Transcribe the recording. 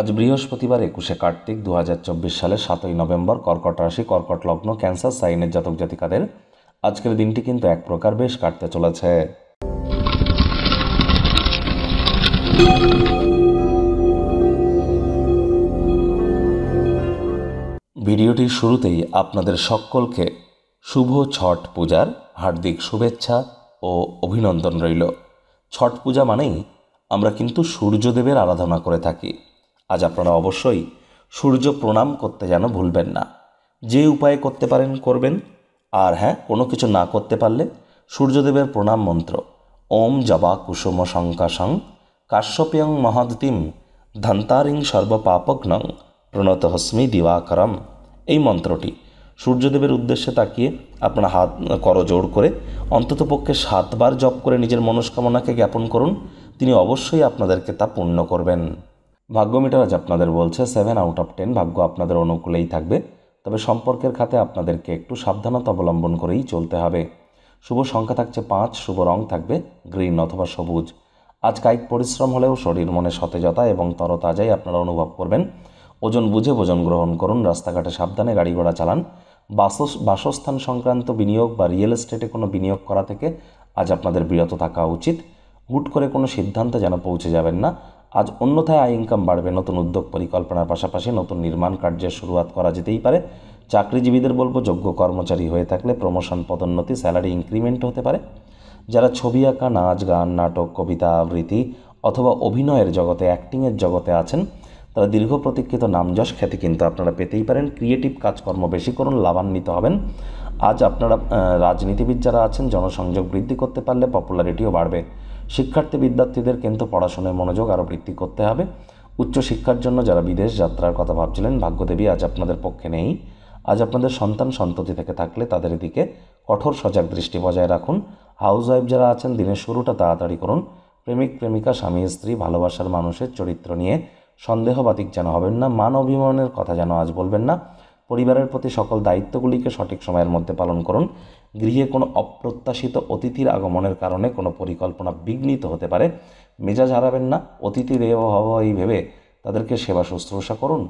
আজ বৃহস্পতিবার একুশে কার্তিক দু সালের সাতই নভেম্বর কর্কট রাশি কর্কট লগ্ন ক্যান্সার সাইনের জাতক জাতিকাদের আজকের দিনটি কিন্তু এক প্রকার বেশ কাটতে চলেছে ভিডিওটির শুরুতেই আপনাদের সকলকে শুভ ছট পূজার হার্দিক শুভেচ্ছা ও অভিনন্দন রইল ছট পূজা মানেই আমরা কিন্তু সূর্যদেবের আরাধনা করে থাকি আজ আপনারা অবশ্যই সূর্য প্রণাম করতে যেন ভুলবেন না যে উপায়ে করতে পারেন করবেন আর হ্যাঁ কোনো কিছু না করতে পারলে সূর্যদেবের প্রণাম মন্ত্র ওম জবা কুসুম শঙ্কাশং কাশ্যপ্যং মহাদতিম ধন্তারিং সর্বপাপগ্নং প্রণত হস্মি দিবাকরম এই মন্ত্রটি সূর্যদেবের উদ্দেশ্যে তাকিয়ে আপনার হাত করজোড় করে অন্ততপক্ষে সাতবার জপ করে নিজের মনস্কামনাকে জ্ঞাপন করুন তিনি অবশ্যই আপনাদেরকে তা পূর্ণ করবেন ভাগ্য মিটার আজ আপনাদের বলছে সেভেন আউট অফ টেন ভাগ্য আপনাদের অনুকূলেই থাকবে তবে সম্পর্কের খাতে আপনাদেরকে একটু সাবধানতা অবলম্বন করেই চলতে হবে শুভ সংখ্যা থাকছে পাঁচ শুভ রং থাকবে গ্রিন অথবা সবুজ আজ কায়িক পরিশ্রম হলেও শরীর মনে সতেজতা এবং তরতাজাই আপনারা অনুভব করবেন ওজন বুঝে ওজন গ্রহণ করুন রাস্তাঘাটে সাবধানে গাড়ি ঘোড়া চালান বাস বাসস্থান সংক্রান্ত বিনিয়োগ বা রিয়েল এস্টেটে কোনো বিনিয়োগ করা থেকে আজ আপনাদের বিরত থাকা উচিত হুট করে কোনো সিদ্ধান্তে যেন পৌঁছে যাবেন না আজ অন্যথায় আয় ইনকাম বাড়বে নতুন উদ্যোগ পরিকল্পনার পাশাপাশি নতুন নির্মাণ কার্যের শুরুয়াত করা যেতেই পারে চাকরিজীবীদের বলবো যোগ্য কর্মচারী হয়ে থাকলে প্রমোশন পদোন্নতি স্যালারি ইনক্রিমেন্ট হতে পারে যারা ছবি আঁকা নাচ গান নাটক কবিতা আবৃত্তি অথবা অভিনয়ের জগতে অ্যাক্টিংয়ের জগতে আছেন তারা দীর্ঘ প্রতীক্ষিত নামযশ খ্যাতি কিন্তু আপনারা পেতেই পারেন ক্রিয়েটিভ কাজকর্ম বেশি করুন লাভান্বিত হবেন আজ আপনারা রাজনীতিবিদ যারা আছেন জনসংযোগ বৃদ্ধি করতে পারলে পপুলারিটিও বাড়বে শিক্ষার্থী বিদ্যার্থীদের কিন্তু পড়াশোনায় মনোযোগ আরও বৃদ্ধি করতে হবে উচ্চশিক্ষার জন্য যারা বিদেশ যাত্রার কথা ভাবছিলেন ভাগ্যদেবী আজ আপনাদের পক্ষে নেই আজ আপনাদের সন্তান সন্ততি থেকে থাকলে তাদের দিকে কঠোর সজাগ দৃষ্টি বজায় রাখুন হাউস ওয়াইফ যারা আছেন দিনের শুরুটা তাড়াতাড়ি করুন প্রেমিক প্রেমিকা স্বামী স্ত্রী ভালোবাসার মানুষের চরিত্র নিয়ে সন্দেহবাতিক যেন হবেন না মান অভিমানের কথা যেন আজ বলবেন না পরিবারের প্রতি সকল দায়িত্বগুলিকে সঠিক সময়ের মধ্যে পালন করুন গৃহে কোনো অপ্রত্যাশিত অতিথির আগমনের কারণে কোনো পরিকল্পনা বিঘ্নিত হতে পারে মেজাজ হারাবেন না অতিথি দেব হব এই ভেবে তাদেরকে সেবা শুশ্রূষা করুন